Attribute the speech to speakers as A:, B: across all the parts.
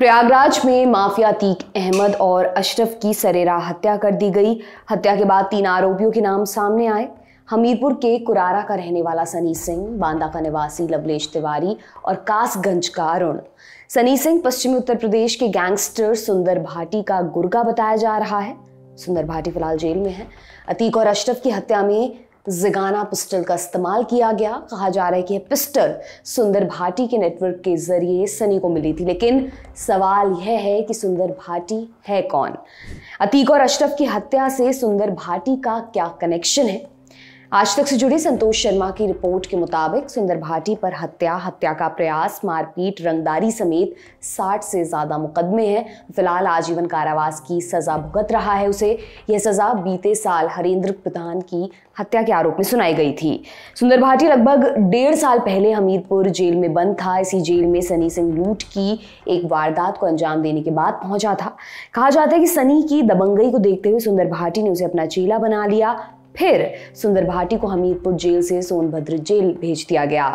A: प्रयागराज में माफिया अतीक अहमद और अशरफ की सरेरा हत्या कर दी गई हत्या के बाद तीन आरोपियों के नाम सामने आए हमीरपुर के कुरारा का रहने वाला सनी सिंह बांदा का निवासी लवलेश तिवारी और कासगंज का अरुण सनी सिंह पश्चिमी उत्तर प्रदेश के गैंगस्टर सुंदर भाटी का गुर्गा बताया जा रहा है सुंदर भाटी फिलहाल जेल में है अतीक और अशरफ की हत्या में जिगाना पिस्टल का इस्तेमाल किया गया कहा जा रहा है कि यह पिस्टल सुंदर भाटी के नेटवर्क के जरिए सनी को मिली थी लेकिन सवाल यह है कि सुंदर भाटी है कौन अतीक और अशरफ की हत्या से सुंदर भाटी का क्या कनेक्शन है आज तक से जुड़ी संतोष शर्मा की रिपोर्ट के मुताबिक सुंदर भाटी पर हत्या हत्या का प्रयास मारपीट रंगदारी समेत 60 से ज़्यादा मुकदमे हैं फिलहाल आजीवन कारावास की सज़ा भुगत रहा है उसे यह सज़ा बीते साल हरेंद्र प्रधान की हत्या के आरोप में सुनाई गई थी सुंदर भाटी लगभग डेढ़ साल पहले हमीरपुर जेल में बंद था इसी जेल में सनी सिंह लूट की एक वारदात को अंजाम देने के बाद पहुंचा था कहा जाता है कि सनी की दबंगई को देखते हुए सुंदर भाटी ने उसे अपना चेला बना लिया फिर सुंदर भाटी को हमीरपुर जेल से सोनभद्र जेल भेज दिया गया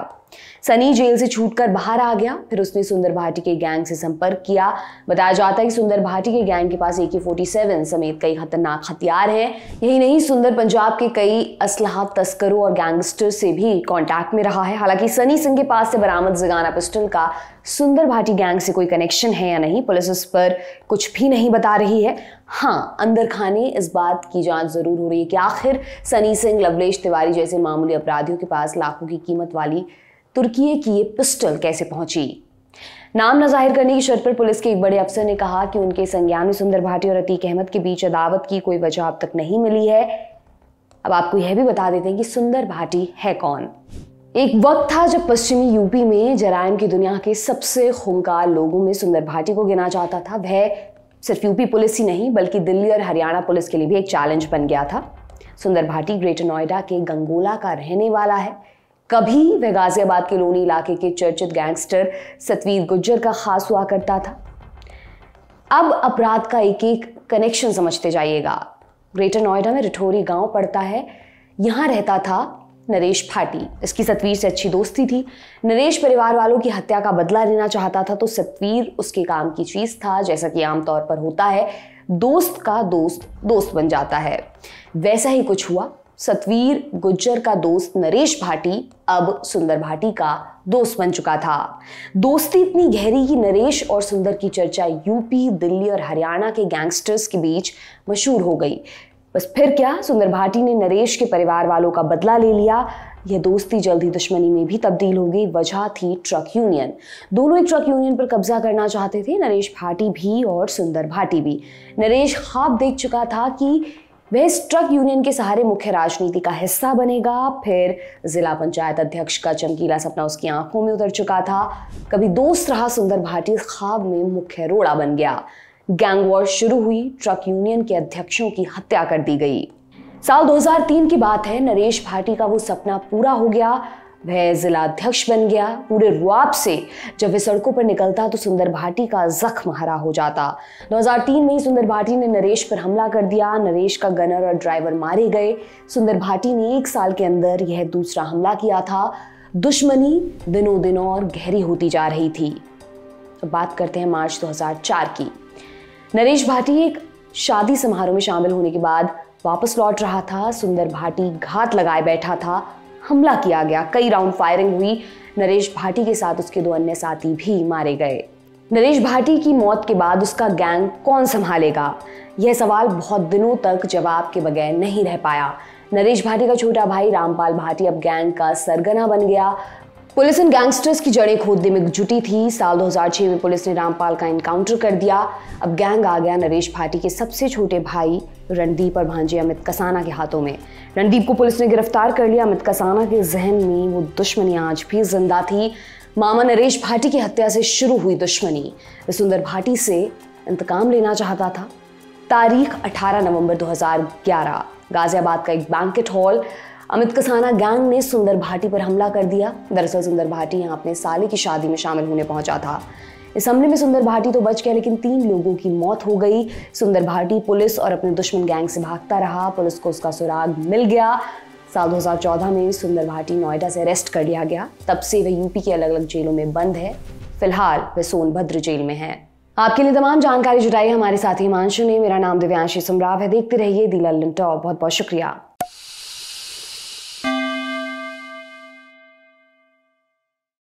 A: सनी जेल से छूटकर बाहर आ गया फिर उसने सुंदर भाटी के गैंग से संपर्क किया बताया जाता है कि सुंदर भाटी के गैंग के पास ए के फोर्टी सेवन समेत कई खतरनाक हथियार हैं यही नहीं सुंदर पंजाब के कई असलाह तस्करों और गैंगस्टर से भी कॉन्टैक्ट में रहा है हालांकि सनी सिंह के पास से बरामद जगाना पिस्टल का सुंदर भाटी गैंग से कोई कनेक्शन है या नहीं पुलिस उस पर कुछ भी नहीं बता रही है हाँ अंदर खाने इस बात की जांच जरूर हो रही है कि आखिर सनी सिंह लवलेश तिवारी जैसे मामूली अपराधियों के पास लाखों की कीमत वाली तुर्की की ये पिस्टल कैसे पहुंची नाम ना जाहिर करने की शर्त पर पुलिस के एक बड़े अफसर ने कहा कि उनके संज्ञान में सुंदर भाटी और अतीक अहमद के बीच अदावत की कोई वजह अब तक नहीं मिली है अब आपको यह भी बता देते हैं कि सुंदर भाटी है कौन एक वक्त था जब पश्चिमी यूपी में जरायम की दुनिया के सबसे खूंकार लोगों में सुंदर भाटी को गिना जाता था वह सिर्फ यूपी पुलिस ही नहीं बल्कि दिल्ली और हरियाणा पुलिस के लिए भी एक चैलेंज बन गया था सुंदर भाटी ग्रेटर नोएडा के गंगोला का रहने वाला है कभी वह गाजियाबाद के लोनी इलाके के चर्चित गैंगस्टर सतवीर गुज्जर का खास हुआ करता था अब अपराध का एक एक कनेक्शन समझते जाइएगा ग्रेटर नोएडा में रिठोरी गांव पड़ता है यहां रहता था नरेश भाटी इसकी सतवीर से अच्छी दोस्ती थी नरेश परिवार वालों की हत्या का बदला लेना चाहता था तो सतवीर उसके काम की चीज़ था जैसा कि आमतौर पर होता है दोस्त का दोस्त दोस्त बन जाता है वैसा ही कुछ हुआ सतवीर गुज्जर का दोस्त नरेश भाटी अब सुंदर भाटी का दोस्त बन चुका था दोस्ती इतनी गहरी कि नरेश और सुंदर की चर्चा यूपी दिल्ली और हरियाणा के गैंगस्टर्स के बीच मशहूर हो गई बस फिर क्या सुंदर भाटी ने नरेश के परिवार वालों का बदला ले लिया यह दोस्ती जल्द ही दुश्मनी में भी तब्दील हो गई वजह थी ट्रक यूनियन दोनों एक ट्रक यूनियन पर कब्जा करना चाहते थे नरेश भाटी भी और सुंदर भाटी भी नरेश खाब देख चुका था कि वह इस ट्रक यूनियन के सहारे मुख्य राजनीति का हिस्सा बनेगा फिर जिला पंचायत अध्यक्ष का चमकीला सपना उसकी आंखों में उतर चुका था कभी दोस्त रहा सुंदर भाटी खाब में मुख्य रोड़ा बन गया गैंग वॉर शुरू हुई ट्रक यूनियन के अध्यक्षों की हत्या कर दी गई साल 2003 की बात है नरेश भाटी का वो सपना पूरा हो गया वह जिलाध्यक्ष बन गया पूरे रुआब से जब वह सड़कों पर निकलता तो सुंदर भाटी का जख्म हरा हो जाता 2003 में ही सुंदर भाटी ने नरेश पर हमला कर दिया नरेश का गनर और ड्राइवर मारे गए सुंदर भाटी ने एक साल के अंदर यह दूसरा हमला किया था दुश्मनी दिनों दिनों और गहरी होती जा रही थी अब बात करते हैं मार्च 2004 की नरेश भाटी एक शादी समारोह में शामिल होने के बाद वापस लौट रहा था सुंदर भाटी घात लगाए बैठा था हमला किया गया कई राउंड फायरिंग हुई नरेश भाटी के साथ उसके दो अन्य साथी भी मारे गए नरेश भाटी की मौत के बाद उसका गैंग कौन संभालेगा यह सवाल बहुत दिनों तक जवाब के बगैर नहीं रह पाया नरेश भाटी का छोटा भाई रामपाल भाटी अब गैंग का सरगना बन गया पुलिस इन गैंगस्टर्स की जड़ें खोदने में जुटी थी साल 2006 में पुलिस ने रामपाल का इनकाउंटर कर दिया अब गैंग आ गया नरेश भाटी के सबसे छोटे भाई रणदीप और भांजे अमित कसाना के हाथों में रणदीप को पुलिस ने गिरफ्तार कर लिया अमित कसाना के जहन में वो दुश्मनी आज भी जिंदा थी मामा नरेश भाटी की हत्या से शुरू हुई दुश्मनी सुंदर भाटी से इंतकाम लेना चाहता था तारीख 18 नवंबर 2011 गाजियाबाद का एक banquet hall Amit Kasana gang ने सुंदर भाटी पर हमला कर दिया दरअसल सुंदर भाटी यहाँ अपने साले की शादी में शामिल होने पहुंचा था इस हमले में सुंदर भाटी तो बच गया लेकिन तीन लोगों की मौत हो गई सुंदर भाटी पुलिस और अपने दुश्मन गैंग से भागता रहा पुलिस को उसका सुराग मिल गया साल 2014 में सुंदर भाटी नोएडा से अरेस्ट कर लिया गया तब से वह यूपी के अलग अलग जेलों में बंद है फिलहाल वह सोनभद्र जेल में है आपके लिए तमाम जानकारी जुटाई हमारे साथी हिमांशु ने मेरा नाम दिव्यांशी सुमराव है देखते रहिए दिला लिमटॉप बहुत बहुत शुक्रिया